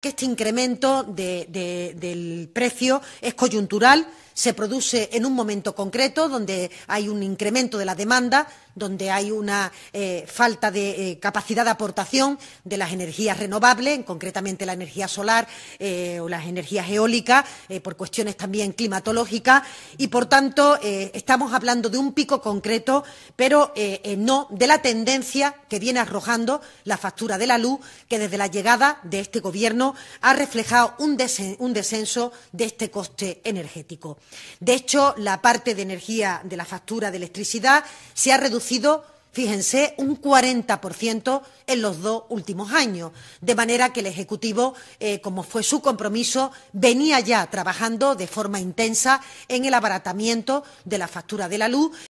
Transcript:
que este incremento del precio es coyuntural, se produce en un momento concreto donde hay un incremento de la demanda, donde hay una eh, falta de eh, capacidad de aportación de las energías renovables, concretamente la energía solar eh, o las energías eólicas, por cuestiones también climatológicas, y por tanto estamos hablando de un pico concreto, pero no de la tendencia que viene arrojando la factura de la luz, que desde la llegada de este Gobierno ha reflejado un descenso de este coste energético. De hecho, la parte de energía de la factura de electricidad se ha reducido fíjense, un 40% en los dos últimos años. De manera que el Ejecutivo, eh, como fue su compromiso, venía ya trabajando de forma intensa en el abaratamiento de la factura de la luz